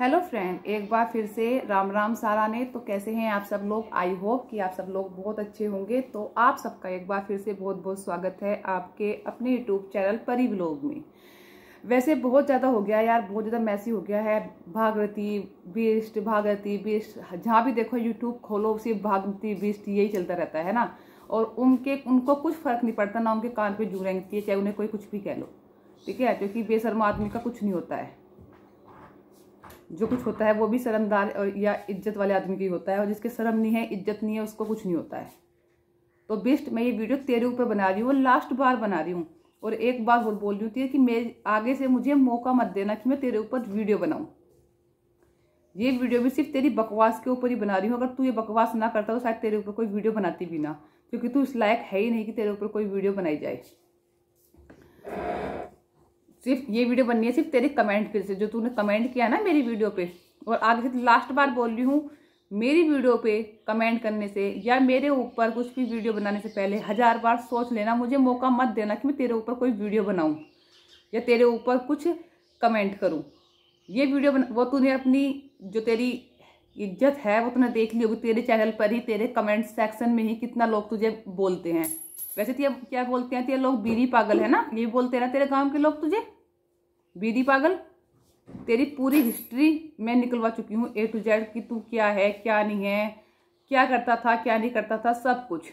hello friend एक बार फिर से राम राम सारा ने तो कैसे हैं आप सब लोग आई होप कि आप सब लोग बहुत अच्छे होंगे तो आप सबका एक बार फिर से बहुत बहुत स्वागत है आपके अपने यूट्यूब चैनल परी ब्लॉग में वैसे बहुत ज़्यादा हो गया यार बहुत ज़्यादा मैसी हो गया है भागवती बिस्ट भागवती बिस्ट जहाँ भी देखो यूट्यूब खोलो सिर्फ भागवती बिस्ट यही चलता रहता है ना और उनके उनको कुछ फ़र्क नहीं पड़ता ना उनके कान पर जू रहती है चाहे उन्हें कोई कुछ भी कह लो ठीक है क्योंकि बेसरमा आदमी का कुछ नहीं होता है जो कुछ होता है वो भी शर्मदार या इज्जत वाले आदमी की होता है और जिसके शर्म नहीं है इज्जत नहीं है उसको कुछ नहीं होता है तो बेस्ट मैं ये वीडियो तेरे ऊपर बना रही हूँ और लास्ट बार बना रही हूँ और एक बार और बोल रही होती है कि मैं आगे से मुझे मौका मत देना कि मैं तेरे ऊपर वीडियो बनाऊँ ये वीडियो भी सिर्फ तेरी बकवास के ऊपर ही बना रही हूँ अगर तू ये बकवास ना करता तो शायद तेरे ऊपर कोई वीडियो बनाती भी ना क्योंकि तू इस लायक है ही नहीं कि तेरे ऊपर कोई वीडियो बनाई जाए सिर्फ ये वीडियो बननी है सिर्फ तेरे कमेंट पे से जो तूने कमेंट किया ना मेरी वीडियो पे और आगे से लास्ट बार बोल रही हूँ मेरी वीडियो पे कमेंट करने से या मेरे ऊपर कुछ भी वीडियो बनाने से पहले हज़ार बार सोच लेना मुझे मौका मत देना कि मैं तेरे ऊपर कोई वीडियो बनाऊँ या तेरे ऊपर कुछ कमेंट करूँ ये वीडियो वो तूने अपनी जो तेरी इज्जत है वो तूने देख ली होगी तेरे चैनल पर ही तेरे कमेंट सेक्शन में ही कितना लोग तुझे बोलते हैं वैसे तो क्या बोलते हैं तेरे तो लोग बीरी पागल है ना ये बोलते हैं ना तेरे गांव के लोग तुझे बीदी पागल तेरी पूरी हिस्ट्री मैं निकलवा चुकी हूँ ए टू जेड कि तू क्या है क्या नहीं है क्या करता था क्या नहीं करता था सब कुछ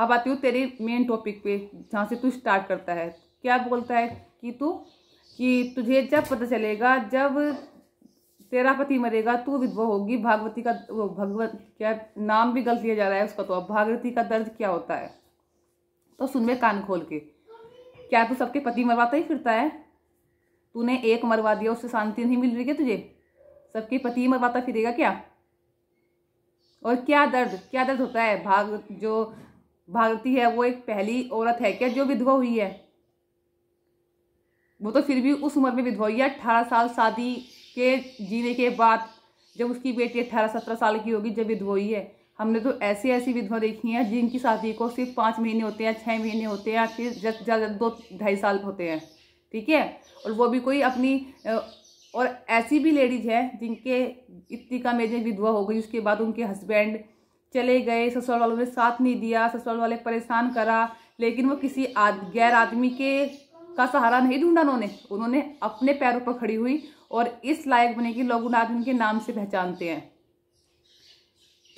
अब आती हूँ तेरे मेन टॉपिक पे जहाँ से तू स्टार्ट करता है क्या बोलता है कि तू कि तुझे जब पता चलेगा जब तेरा पति मरेगा तू विधवा होगी भागवती का वो भगवत क्या नाम भी गलत लिया जा रहा है उसका तो अब भागवती का दर्द क्या होता है तो सुन में कान खोल के क्या तू सबके पति मरवाता ही फिरता है तूने एक मरवा दिया उससे शांति नहीं मिल रही है तुझे सबके पति मरवाता फिरेगा क्या और क्या दर्द क्या दर्द होता है भाग जो भागती है वो एक पहली औरत है क्या जो विधवा हुई है वो तो फिर भी उस उम्र में विधवा हुई है अठारह साल शादी के जीने के बाद जब उसकी बेटी अट्ठारह सत्रह साल की होगी जब विधवा हुई है हमने तो ऐसी ऐसी विधवा देखी हैं जिनकी शादी को सिर्फ पाँच महीने होते हैं छः महीने होते हैं फिर ज़्यादा दो ढाई साल होते हैं ठीक है और वो भी कोई अपनी और ऐसी भी लेडीज हैं जिनके इतनी कम एज में विधवा हो गई उसके बाद उनके हस्बैंड चले गए ससुराल वालों ने साथ नहीं दिया ससुराल वाले परेशान करा लेकिन वो किसी आद, गैर आदमी के का सहारा नहीं ढूंढा उन्होंने उन्होंने अपने पैरों पर खड़ी हुई और इस लायक बने कि लोग उन आदमी के नाम से पहचानते हैं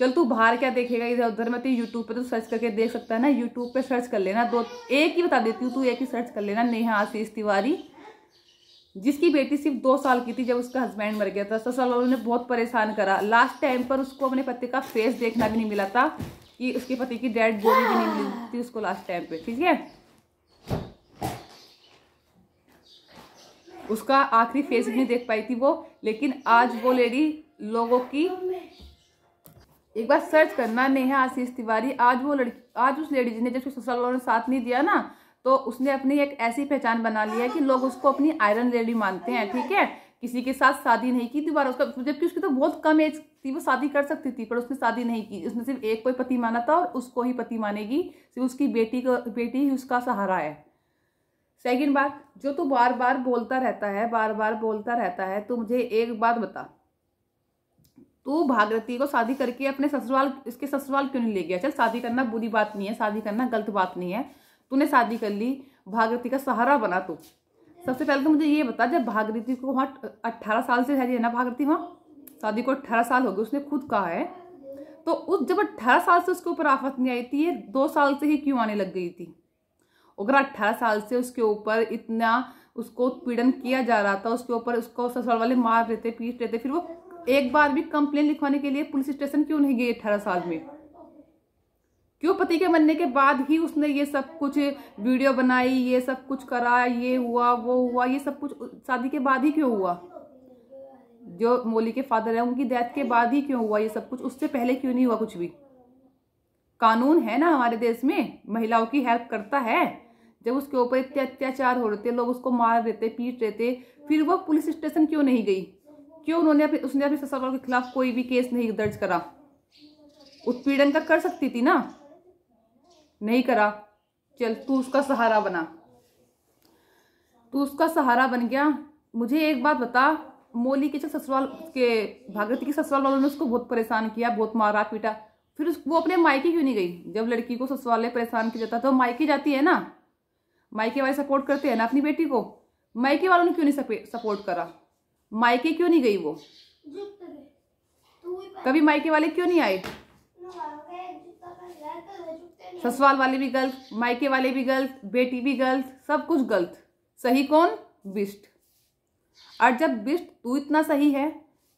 चल तू बाहर क्या देखेगा इधर उधर मैं तो यूट्यूब पे तो सर्च करके देख सकता है ना यूट्यूब पे सर्च कर लेना दो एक ही बता देती हूँ तू एक ही सर्च कर लेना नेहा आशीष तिवारी जिसकी बेटी सिर्फ दो साल की थी जब उसका हस्बैंड मर गया था ससुराल वालों ने बहुत परेशान करा लास्ट टाइम पर उसको अपने पति का फेस देखना भी नहीं मिला था कि उसके पति की डेड बॉडी भी नहीं मिलती उसको लास्ट टाइम पे ठीक है उसका आखिरी फेस भी नहीं देख पाई थी वो लेकिन आज वो लेडी लोगों की एक बार सर्च करना नेहा आशीष तिवारी आज वो लड़की आज उस लेडीज ने जिसको ससुराल वालों ने साथ नहीं दिया ना तो उसने अपनी एक ऐसी पहचान बना ली है कि लोग उसको अपनी आयरन लेडी मानते हैं ठीक है किसी के साथ शादी नहीं की दोबारा उसका जबकि उसकी तो बहुत कम एज थी वो शादी कर सकती थी पर उसने शादी नहीं की उसने सिर्फ एक को ही पति माना था और उसको ही पति मानेगी सिर्फ उसकी बेटी को बेटी ही उसका सहारा है सेकेंड बात जो तू बार बार बोलता रहता है बार बार बोलता रहता है तो मुझे एक बात बता तो भागरथी को शादी करके अपने ससुराल इसके ससुराल क्यों नहीं ले गया चल शादी करना बुरी बात नहीं है शादी करना गलत बात नहीं है तूने शादी कर ली भागरथी का सहारा बना तू सबसे पहले तो मुझे ये बता जब भागरथी को वहाँ अट्ठारह साल से है ना भागरथी वहाँ शादी को अट्ठारह साल हो गए उसने खुद कहा है तो उस जब अट्ठारह साल से उसके ऊपर आफत नहीं आई थी ये दो साल से ही क्यों आने लग गई थी अगर अट्ठारह साल से उसके ऊपर इतना उसको उत्पीड़न किया जा रहा था उसके ऊपर उसको ससुराल वाले मार रहे थे पीट रहे थे फिर वो एक बार भी कंप्लेन लिखवाने के लिए पुलिस स्टेशन क्यों नहीं गई अठारह साल में क्यों पति के मरने के बाद ही उसने ये सब कुछ वीडियो बनाई ये सब कुछ करा ये हुआ वो हुआ ये सब कुछ शादी के बाद ही क्यों हुआ जो मोली के फादर है उनकी डेथ के बाद ही क्यों हुआ ये सब कुछ उससे पहले क्यों नहीं हुआ कुछ भी कानून है ना हमारे देश में महिलाओं की हेल्प करता है जब उसके ऊपर इतने अत्याचार हो रहे थे लोग उसको मार देते पीट देते फिर वो पुलिस स्टेशन क्यों नहीं गई क्यों उन्होंने अपने उसने अपने ससुराल के खिलाफ कोई भी केस नहीं दर्ज करा उत्पीड़न तक कर सकती थी ना नहीं करा चल तू उसका सहारा बना तू उसका सहारा बन गया मुझे एक बात बता मोली के ससुराल के भागवती के ससुराल वालों ने उसको बहुत परेशान किया बहुत मारा पीटा फिर उस वो अपने मायके क्यों नहीं गई जब लड़की को ससुराल ने परेशान किया जाता तो मायके जाती है ना मायके वाले सपोर्ट करते हैं ना अपनी बेटी को मायके वालों ने क्यों नहीं सपोर्ट करा मायके क्यों नहीं गई वो कभी मायके वाले क्यों नहीं आए ससुराल वाले भी गलत मायके वाले भी गलत बेटी भी गलत सब कुछ गलत सही कौन बिष्ट और जब बिष्ट तू इतना सही है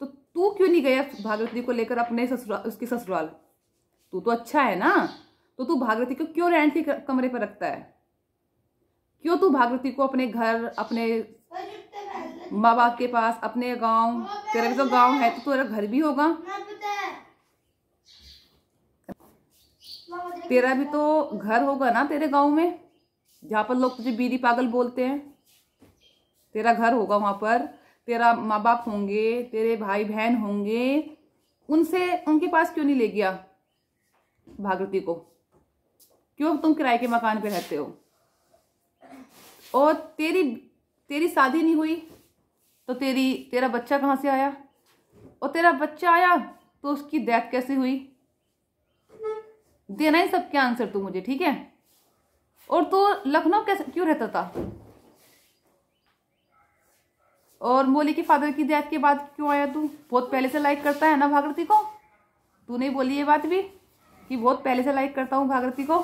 तो तू क्यों नहीं गया भागवती को लेकर अपने ससुराल उसके ससुराल तू तो अच्छा है ना तो तू भागवती को क्यों रेंट के कमरे पर रखता है क्यों तू भागवती को अपने घर अपने माँ बाप के पास अपने गांव तेरा भी तो गांव है तो तेरा घर भी होगा तेरा भी तो घर होगा ना तेरे गांव में जहाँ पर लोग तुझे बीरी पागल बोलते हैं तेरा घर होगा वहाँ पर तेरा माँ बाप होंगे तेरे भाई बहन होंगे उनसे उनके पास क्यों नहीं ले गया भागवती को क्यों तुम किराए के मकान पे रहते हो और तेरी तेरी शादी नहीं हुई तो तेरी तेरा बच्चा कहाँ से आया और तेरा बच्चा आया तो उसकी डेथ कैसे हुई देना ही सबके आंसर तू मुझे ठीक है और तू तो लखनऊ कैसे क्यों रहता था और मोली के फादर की डेथ के बाद क्यों आया तू बहुत पहले से लाइक करता है ना भागरती को तूने बोली ये बात भी कि बहुत पहले से लाइक करता हूँ भागरती को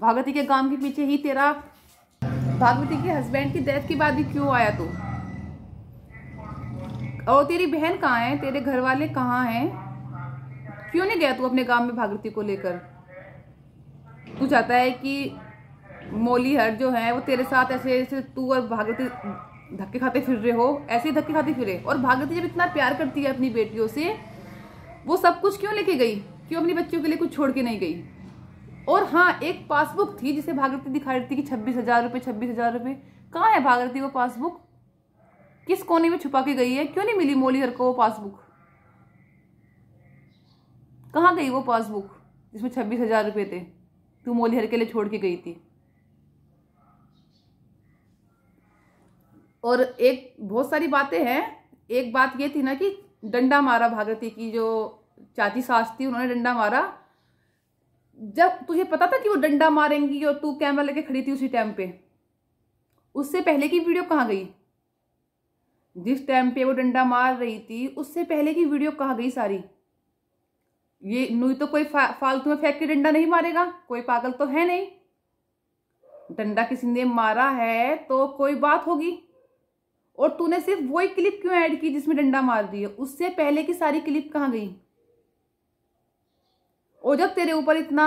भागवती के काम के पीछे ही तेरा भागवती के हस्बैंड की डेथ के बाद ही क्यों आया तू और तेरी बहन कहाँ है तेरे घर वाले कहाँ हैं क्यों नहीं गया तू अपने गांव में भागीरथी को लेकर तू चाहता है कि मोली हर जो है वो तेरे साथ ऐसे ऐसे तू और भागीरथी धक्के खाते फिर रहे हो ऐसे ही धक्के खाते फिरे और भागवती जब इतना प्यार करती है अपनी बेटियों से वो सब कुछ क्यों लेके गई क्यों अपनी बच्चियों के लिए कुछ छोड़ के नहीं गई और हाँ एक पासबुक थी जिसे भागवती दिखा रही थी कि छब्बीस हजार रुपये छब्बीस हजार रुपये कहाँ है भागवती वो पासबुक किस कोने में छुपा के गई है क्यों नहीं मिली मोलियर को वो पासबुक कहाँ गई वो पासबुक जिसमें छब्बीस हजार रुपये थे तू मोलियर के लिए छोड़ के गई थी और एक बहुत सारी बातें हैं एक बात ये थी ना कि डंडा मारा भागवती की जो चाची सास थी उन्होंने डंडा मारा जब तुझे पता था कि वो डंडा मारेंगी और तू कैमरा लेके खड़ी थी उसी टाइम पे उससे पहले की वीडियो कहाँ गई जिस टाइम पे वो डंडा मार रही थी उससे पहले की वीडियो कहा गई सारी ये नुई तो कोई फा, फालतू में फेंक के डंडा नहीं मारेगा कोई पागल तो है नहीं डंडा किसी ने मारा है तो कोई बात होगी और तूने सिर्फ वो ही क्लिप क्यों ऐड की जिसमें डंडा मार दी है उससे पहले की सारी क्लिप कहाँ गई और जब तेरे ऊपर इतना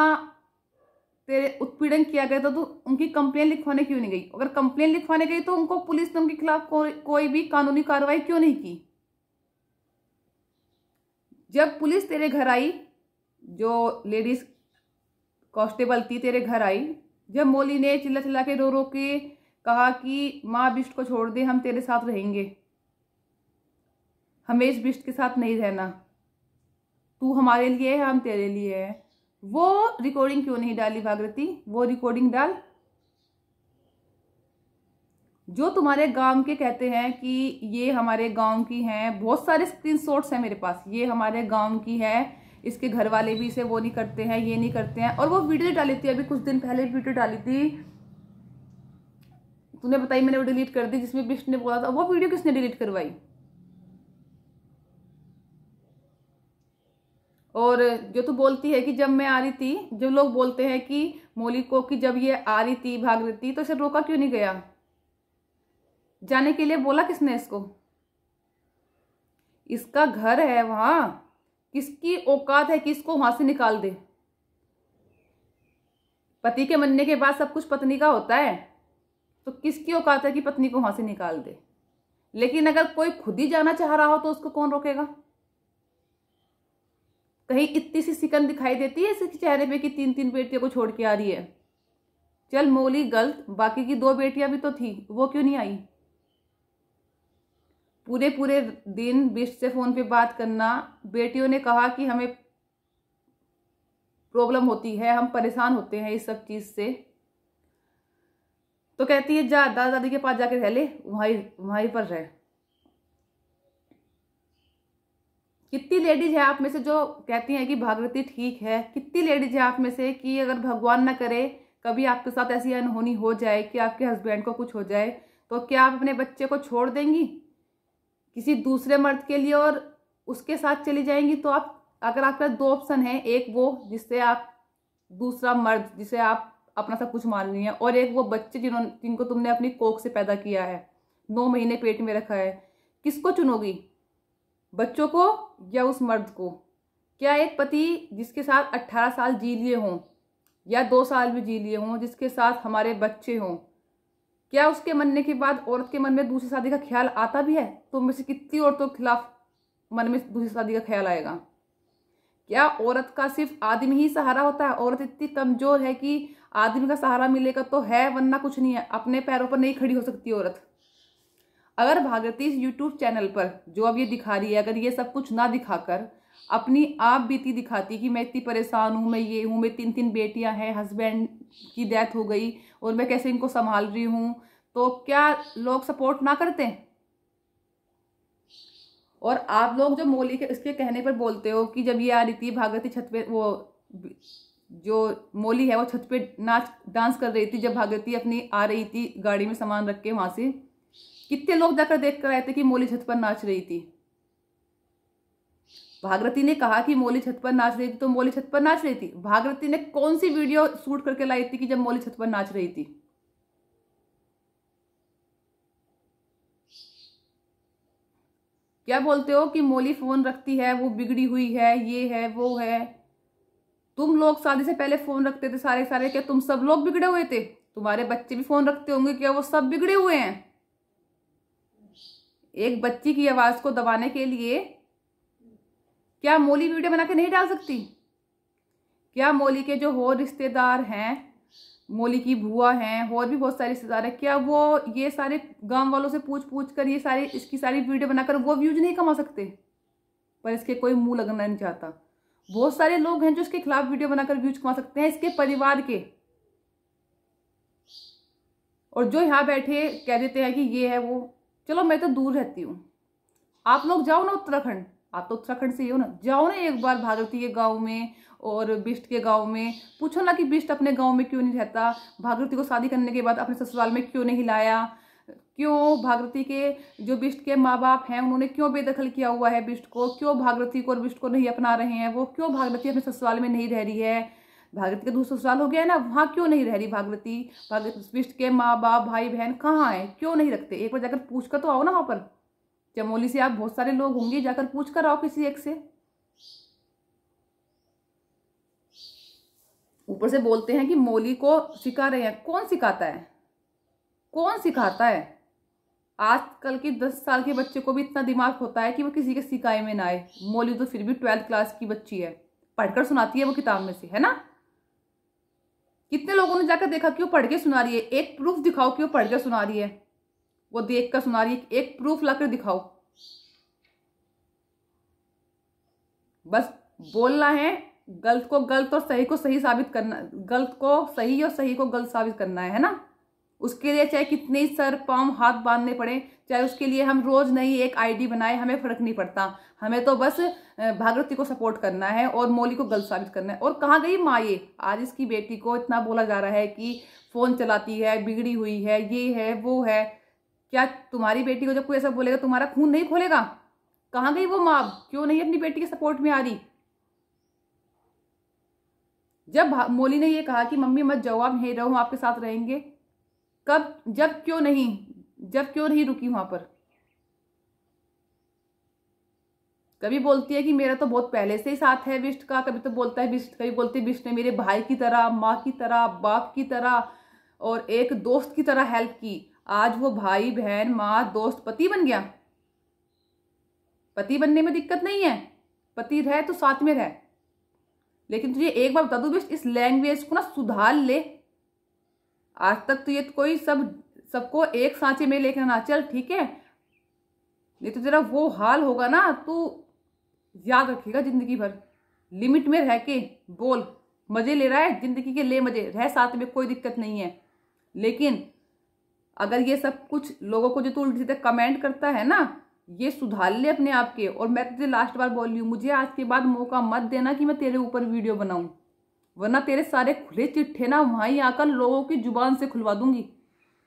तेरे उत्पीड़न किया गया था तो उनकी कंप्लेन लिखवाने क्यों नहीं गई अगर कंप्लेन लिखवाने गई तो उनको पुलिस ने उनके खिलाफ को, कोई भी कानूनी कार्रवाई क्यों नहीं की जब पुलिस तेरे घर आई जो लेडीज कॉन्स्टेबल थी तेरे घर आई जब मोली ने चिल्ला चिल्ला के रो रो के कहा कि माँ बिष्ट को छोड़ दे हम तेरे साथ रहेंगे हमेश बिष्ट के साथ नहीं रहना तू हमारे लिए है हम तेरे लिए है वो रिकॉर्डिंग क्यों नहीं डाली भागृति वो रिकॉर्डिंग डाल जो तुम्हारे गांव के कहते हैं कि ये हमारे गांव की हैं बहुत सारे स्क्रीनशॉट्स हैं मेरे पास ये हमारे गांव की है इसके घर वाले भी इसे वो नहीं करते हैं ये नहीं करते हैं और वो वीडियो डाली थी अभी कुछ दिन पहले वीडियो डाली थी तूने बताई मैंने वो डिलीट कर दी जिसमें विष्णु ने बोला था वो वीडियो किसने डिलीट करवाई और जो तो बोलती है कि जब मैं आ रही थी जो लोग बोलते हैं कि मोली को कि जब ये आ रही थी भाग रही थी तो इसे रोका क्यों नहीं गया जाने के लिए बोला किसने इसको इसका घर है वहाँ किसकी औकात है किसको इसको वहाँ से निकाल दे पति के मरने के बाद सब कुछ पत्नी का होता है तो किसकी औकात है कि पत्नी को वहाँ से निकाल दे लेकिन अगर कोई खुद ही जाना चाह रहा हो तो उसको कौन रोकेगा कहीं इतनी सी सिकन दिखाई देती है इसके चेहरे पे कि तीन तीन बेटियों को छोड़ के आ रही है चल मोली गलत बाकी की दो बेटियां भी तो थी वो क्यों नहीं आई पूरे पूरे दिन बिस्ट से फ़ोन पे बात करना बेटियों ने कहा कि हमें प्रॉब्लम होती है हम परेशान होते हैं इस सब चीज़ से तो कहती है जा दादा दादी के पास जाके रह ले वहीं वहीं पर रह कितनी लेडीज है आप में से जो कहती हैं कि भागवती ठीक है कितनी लेडीज है आप में से कि अगर भगवान ना करे कभी आपके साथ ऐसी अनहोनी हो जाए कि आपके हस्बैंड को कुछ हो जाए तो क्या आप अपने बच्चे को छोड़ देंगी किसी दूसरे मर्द के लिए और उसके साथ चली जाएंगी तो आप अगर आपके पास दो ऑप्शन है एक वो जिससे आप दूसरा मर्द जिसे आप अपना सब कुछ मान रही हैं और एक वो बच्चे जिन्होंने जिनको तुमने अपनी कोख से पैदा किया है नौ महीने पेट में रखा है किसको चुनोगी बच्चों को या उस मर्द को क्या एक पति जिसके साथ अट्ठारह साल जी लिए हों या दो साल भी जी लिए हों जिसके साथ हमारे बच्चे हों क्या उसके मरने के बाद औरत के मन में दूसरी शादी का ख्याल आता भी है तो में से कितनी औरतों के खिलाफ मन में दूसरी शादी का ख्याल आएगा क्या औरत का सिर्फ आदमी ही सहारा होता है औरत इतनी कमज़ोर है कि आदमी का सहारा मिलेगा तो है वरना कुछ नहीं है अपने पैरों पर नहीं खड़ी हो सकती औरत अगर भागीरथी इस यूट्यूब चैनल पर जो अब ये दिखा रही है अगर ये सब कुछ ना दिखाकर अपनी आप बीती दिखाती कि मैं इतनी परेशान हूँ मैं ये हूँ मेरी तीन तीन बेटियाँ हैं हस्बैंड की डेथ हो गई और मैं कैसे इनको संभाल रही हूँ तो क्या लोग सपोर्ट ना करते और आप लोग जो मोली के इसके कहने पर बोलते हो कि जब ये आ रही थी भागवती छत पे वो जो मोली है वो छत पे नाच डांस कर रही थी जब भागवती अपनी आ रही थी गाड़ी में सामान रख के वहाँ से कितने लोग जाकर देख कर आए थे कि मोली छत पर नाच रही थी भागरती ने कहा कि मोली छत पर नाच रही थी तो मोली छत पर नाच रही थी भागरती ने कौन सी वीडियो शूट करके लाई थी कि जब मोली छत पर नाच रही थी क्या बोलते हो कि मोली फोन रखती है वो बिगड़ी हुई है ये है वो है तुम लोग शादी से पहले फोन रखते थे सारे सारे क्या तुम सब लोग बिगड़े हुए थे तुम्हारे बच्चे भी फोन रखते होंगे क्या वो सब बिगड़े हुए हैं एक बच्ची की आवाज़ को दबाने के लिए क्या मोली वीडियो बना के नहीं डाल सकती क्या मोली के जो और रिश्तेदार हैं मोली की भुआ हैं और भी बहुत सारे रिश्तेदार हैं क्या वो ये सारे गांव वालों से पूछ पूछ कर ये सारी इसकी सारी वीडियो बनाकर वो व्यूज नहीं कमा सकते पर इसके कोई मुंह लगना नहीं चाहता बहुत सारे लोग हैं जो इसके खिलाफ वीडियो बनाकर व्यूज कमा सकते हैं इसके परिवार के और जो यहाँ बैठे कह देते हैं कि ये है वो चलो मैं तो दूर रहती हूँ आप लोग जाओ ना उत्तराखंड आप तो उत्तराखंड से ही हो ना जाओ ना एक बार भागवती के गांव में और बिष्ट के गांव में पूछो ना कि बिष्ट अपने गांव में क्यों नहीं रहता भागवती को शादी करने के बाद अपने ससुराल में क्यों नहीं लाया क्यों भागवती के जो बिष्ट के माँ बाप हैं उन्होंने क्यों बेदखल किया हुआ है बिष्ट को क्यों भागवती को और बिष्ट को नहीं अपना रहे हैं वो क्यों भागवती अपने ससुराल में नहीं रह रही है भागवती का दूसरा ससुराल हो गया है ना वहाँ क्यों नहीं रह रही भागवती भागवत विष्ट के माँ बाप भाई बहन कहाँ हैं क्यों नहीं रखते एक बार जाकर पूछ कर तो आओ ना वहाँ पर चमोली से आप बहुत सारे लोग होंगे जाकर पूछ कर आओ किसी एक से ऊपर से बोलते हैं कि मोली को सिखा रहे हैं कौन सिखाता है कौन सिखाता है आजकल के दस साल के बच्चे को भी इतना दिमाग होता है कि वो किसी के सिखाए में ना आए मोली तो फिर भी ट्वेल्थ क्लास की बच्ची है पढ़कर सुनाती है वो किताब में से है ना कितने लोगों ने जाकर देखा कि वो पढ़ के सुना रही है एक प्रूफ दिखाओ कि वो पढ़ के सुना रही है वो देख कर सुना रही है एक प्रूफ लाकर दिखाओ बस बोलना है गलत को गलत और सही को सही साबित करना गलत को सही और सही को गलत साबित करना है, है ना उसके लिए चाहे कितने ही सर पाँव हाथ बांधने पड़े चाहे उसके लिए हम रोज़ नई एक आईडी बनाए हमें फ़र्क नहीं पड़ता हमें तो बस भागवती को सपोर्ट करना है और मौली को गलत साबित करना है और कहाँ गई माँ ये आज इसकी बेटी को इतना बोला जा रहा है कि फ़ोन चलाती है बिगड़ी हुई है ये है वो है क्या तुम्हारी बेटी को जब कोई ऐसा बोलेगा तुम्हारा खून नहीं खोलेगा कहाँ गई वो माँ क्यों नहीं अपनी बेटी के सपोर्ट में आ रही जब मोली ने ये कहा कि मम्मी मत जाओ आप रहो आपके साथ रहेंगे कब जब क्यों नहीं जब क्यों नहीं रुकी वहां पर कभी बोलती है कि मेरा तो बहुत पहले से ही साथ है विष्ट का कभी तो बोलता है विष्ट कभी बोलती है विष्ट ने मेरे भाई की तरह माँ की तरह बाप की तरह और एक दोस्त की तरह हेल्प की आज वो भाई बहन माँ दोस्त पति बन गया पति बनने में दिक्कत नहीं है पति रहे तो साथ में रहे लेकिन तुझे एक बार बता विष्ट इस लैंग्वेज को ना सुधार ले आज तक तो ये कोई सब सबको एक सांचे में लेकर ना चल ठीक है नहीं तो जरा वो हाल होगा ना तू याद रखेगा जिंदगी भर लिमिट में रह के बोल मज़े ले रहा है ज़िंदगी के ले मज़े रह साथ में कोई दिक्कत नहीं है लेकिन अगर ये सब कुछ लोगों को जो तू उल्टी कमेंट करता है ना ये सुधार ले अपने आप के और मैं तुझे लास्ट बार बोल रही हूँ मुझे आज के बाद मौका मत देना कि मैं तेरे ऊपर वीडियो बनाऊँ वरना तेरे सारे खुले चिट्ठे ना वहाँ ही आकर लोगों की जुबान से खुलवा दूंगी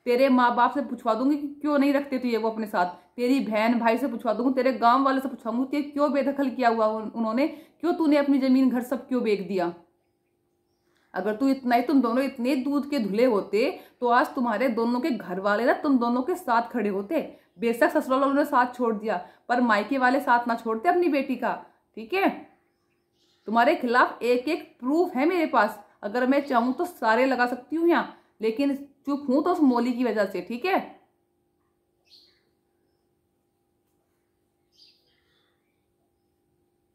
तेरे माँ बाप से पूछवा दूंगी कि क्यों नहीं रखते ये वो अपने साथ तेरी बहन भाई से पूछवा दूंगी तेरे गांव वाले से पूछवाऊंगी तुझे क्यों बेदखल किया हुआ उन्होंने क्यों तूने अपनी ज़मीन घर सब क्यों बेच दिया अगर तू इतना ही तुम दोनों इतने दूध के धुले होते तो आज तुम्हारे दोनों के घर वाले ना तुम दोनों के साथ खड़े होते बेशक ससुराल वालों ने साथ छोड़ दिया पर मायके वाले साथ ना छोड़ते अपनी बेटी का ठीक है तुम्हारे खिलाफ एक एक प्रूफ है मेरे पास अगर मैं चाहूँ तो सारे लगा सकती हूँ यहाँ लेकिन चुप हूँ तो उस मोली की वजह से ठीक है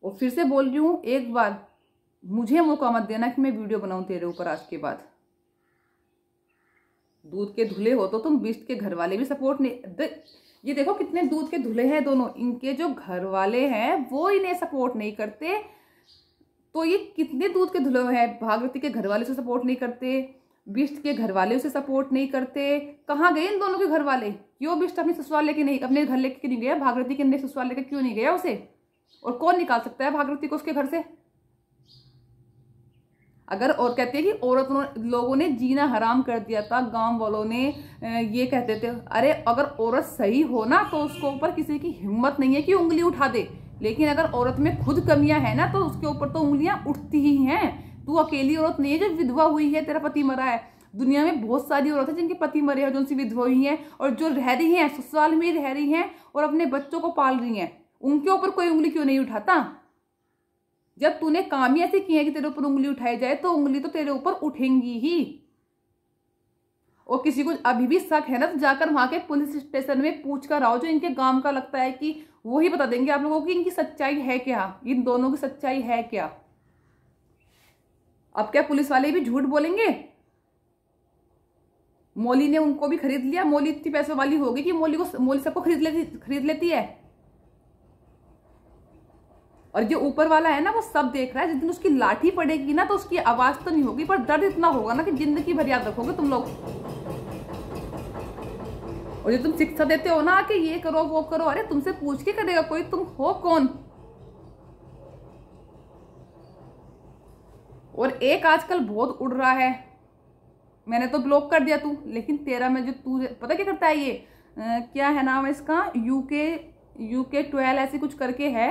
और फिर से बोल रही हूँ एक बार मुझे मौका मत देना कि मैं वीडियो बनाऊँ तेरे ऊपर आज के बाद दूध के धुले हो तो तुम बिस्ट के घर वाले भी सपोर्ट नहीं दे, ये देखो कितने दूध के धुले हैं दोनों इनके जो घर वाले हैं वो इन्हें सपोर्ट नहीं करते तो ये कितने दूध के धुले हुए हैं भागवती के घर वाले उसे सपोर्ट नहीं करते बिष्ट के घर वाले उसे सपोर्ट नहीं करते कहाँ गए इन दोनों के घर वाले क्यों बिष्ट अपने ससुराल लेके नहीं अपने घर लेके नहीं गया भागवती के अंदर ससुराल लेके क्यों नहीं गया उसे और कौन निकाल सकता है भागवती को उसके घर से अगर और कहते हैं कि औरत लोगों ने जीना हराम कर दिया था गांव वालों ने ये कहते थे अरे अगर औरत सही हो ना तो उसको ऊपर किसी की हिम्मत नहीं है कि उंगली उठा दे लेकिन अगर औरत में खुद कमियां है ना तो उसके ऊपर तो उंगलियां उठती ही हैं तू अकेली औरत नहीं है जो विधवा हुई है तेरा पति मरा है दुनिया में बहुत सारी औरतें जिनके पति मरे हैं जो उनसे विधवा हुई हैं और जो रह रही हैं ससुराल में रह रही हैं और अपने बच्चों को पाल रही हैं उनके ऊपर कोई उंगली क्यों नहीं उठाता जब तूने काम ही ऐसे किए हैं कि तेरे ऊपर उंगली उठाई जाए तो उंगली तो तेरे ऊपर उठेंगी ही और किसी को अभी भी शक है ना तो जाकर वहां के पुलिस स्टेशन में पूछ कर आओ जो इनके गांव का लगता है कि वो ही बता देंगे आप लोगों की इनकी सच्चाई है क्या इन दोनों की सच्चाई है क्या अब क्या पुलिस वाले भी झूठ बोलेंगे मोली ने उनको भी खरीद लिया मोली इतनी पैसों वाली होगी कि मोली को मोली सबको खरीद लेती खरीद लेती है और जो ऊपर वाला है ना वो सब देख रहा है जिस दिन उसकी लाठी पड़ेगी ना तो उसकी आवाज़ तो नहीं होगी पर दर्द इतना होगा ना कि जिंदगी भर याद रखोगे तुम लोग और जो तुम शिक्षा देते हो ना कि ये करो वो करो अरे तुमसे पूछ के करेगा कोई तुम हो कौन और एक आजकल बहुत उड़ रहा है मैंने तो ब्लॉक कर दिया तू लेकिन तेरा में जो तू पता क्या करता है ये आ, क्या है नाम इसका यूके यूके ट्वेल्व ऐसे कुछ करके है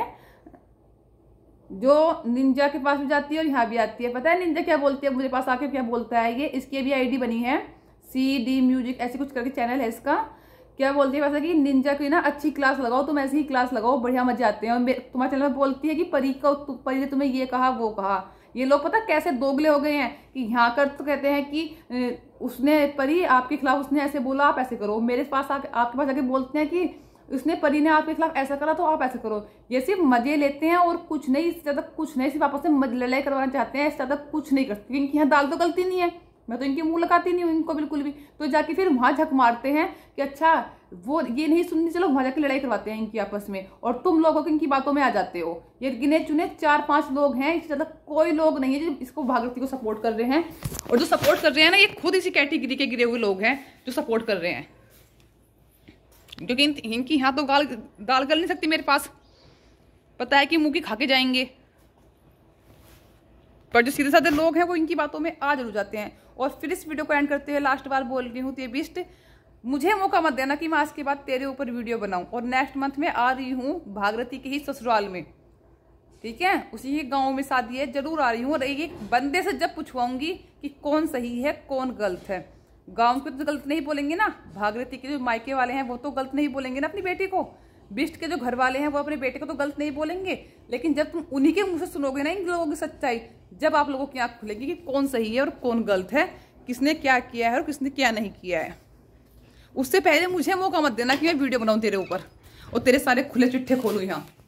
जो निंजा के पास भी जाती है और यहाँ भी आती है पता है निंजा क्या बोलती है मेरे पास आके क्या बोलता है ये इसकी भी आईडी बनी है सी डी म्यूजिक ऐसे कुछ करके चैनल है इसका क्या बोलती है वैसा कि निंजा की ना अच्छी क्लास लगाओ तुम ऐसी ही क्लास लगाओ बढ़िया मजे आते हैं और तुम्हारे चैनल में बोलती है कि परी का परी ने तुम्हें ये कहा वो कहा ये लोग पता कैसे दोगले हो गए हैं कि यहाँ कर तो कहते हैं कि उसने परी आपके खिलाफ उसने ऐसे बोला आप ऐसे करो मेरे पास आके आपके पास आके बोलते हैं कि उसने परी ने आपके खिलाफ ऐसा करा तो आप ऐसा करो ये सिर्फ मजे लेते हैं और कुछ नहीं इससे ज़्यादा कुछ नहीं सिर्फ आपस में लड़ाई करवाना चाहते हैं इससे ज़्यादा कुछ नहीं करते क्योंकि यहाँ दाल तो गलती नहीं है मैं तो इनके मुंह लगाती नहीं हूँ इनको बिल्कुल भी तो जाके फिर वहाँ झक मारते हैं कि अच्छा वो ये नहीं सुनने चलो वहाँ जाके लड़ाई करवाते हैं इनकी आपस में और तुम लोगों की इनकी बातों में आ जाते हो ये गिने चुने चार पांच लोग हैं इससे ज़्यादा कोई लोग नहीं है जो इसको भागवती को सपोर्ट कर रहे हैं और जो सपोर्ट कर रहे हैं ना ये खुद इसी कैटेगरी के गिरे हुए लोग हैं जो सपोर्ट कर रहे हैं क्योंकि इन, इनकी यहाँ तो गाल दाल गल नहीं सकती मेरे पास पता है कि मुँह की खा के जाएंगे पर जो सीधे साधे लोग हैं वो इनकी बातों में आ जरूर जाते हैं और फिर इस वीडियो को एंड करते हुए लास्ट बार बोल रही हूँ तो ये बिस्ट मुझे मौका मत देना कि मैं आज के बाद तेरे ऊपर वीडियो बनाऊं और नेक्स्ट मंथ में आ रही हूँ भागरती के ही ससुराल में ठीक है उसी के गाँव में शादी है जरूर आ रही हूँ और एक बंदे से जब पूछवाऊंगी कि कौन सही है कौन गलत है गांव के तो, तो गलत नहीं बोलेंगे ना भागरती के जो मायके वाले हैं वो तो गलत नहीं बोलेंगे ना अपनी बेटी को बिष्ट के जो घर वाले हैं वो अपने बेटे को तो गलत नहीं बोलेंगे लेकिन जब तुम उन्हीं के मुंह से सुनोगे ना इन लोगों की सच्चाई जब आप लोगों की आंख खुलेगी कि कौन सही है और कौन गलत है किसने क्या किया है और किसने क्या नहीं किया है उससे पहले मुझे मौका मत देना कि मैं वीडियो बनाऊँ तेरे ऊपर और तेरे सारे खुले चिट्ठे खोलूँ यहाँ